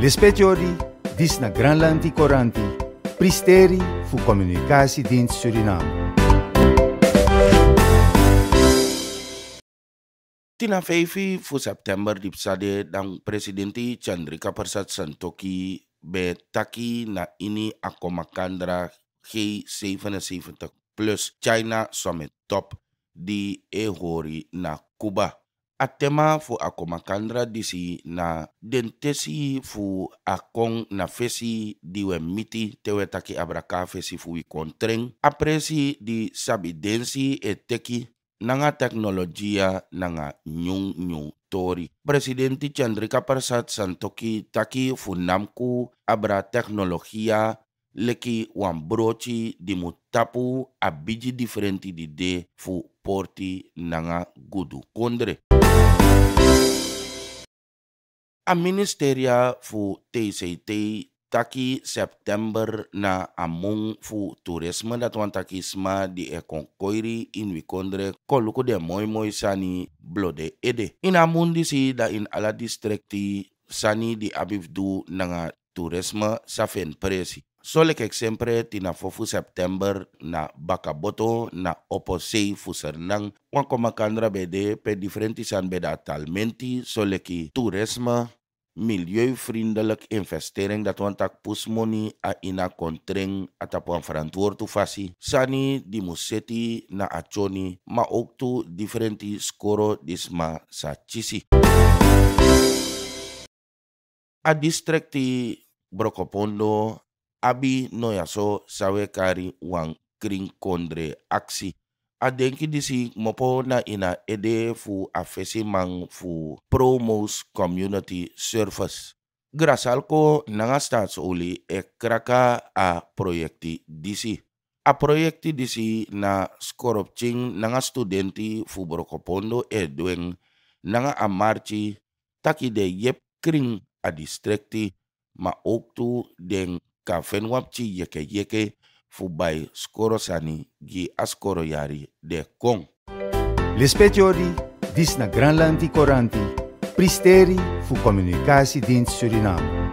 Lespetiori, vis na Granlandi Coranti, Pristeri fu komunikasi din Suriname. Tina Feifi fu September di Psade dan Presidenti Chandrika Persat Santoki betaki na ini makandra G77 plus China Summit Top di Ehori na Kuba a tema fu akomakandra di disi na den fu akong na fesi di we miti te we taki abraka fesi fu wi apresi di sabidensi e teki nanga teknologia ya nanga nyung nyung tori. Presidenti Chandrika Persat Santoki taki fu namku abra teknologia ya leki wan brochi di mutapu abiji differenti di de fu porti nanga gudu kondre. a ministeria fu TCT taki September na among fu turisme dat wan taki sma di e konkoiri in wikondre koluku de moi sani blode ede. In amundi si da in ala distrikti sani di abibdu nanga turisme safen presi. Solek kek tina ti fofu september na Bakaboto na Oposei Fusernang wan koma kandra bede pe differenti san bede atalmenti sole ki toerisme, milieuvriendelijk investering dat wan tak pusmoni a ina kontreng ataupun verantwoord fasi. Sani di museti na achoni ma ook tu differenti skoro disma sa chisi. A Brokopondo abi no ya so sawe kari wang kring kondre aksi. A denki disi mopo na ina ede fu afesi mang fu promos community service. Grasalko nanga uli e kraka a proyekti disi. A proyekti disi na skoropching nanga studenti fu brokopondo e dueng nanga amarchi taki yep kring a distrekti ma oktu deng kan fen wapti yeke yeke fu bai skoro sani gi askoro yari de kon lespetiori dis na granlandi koranti pristeri fu dint surinam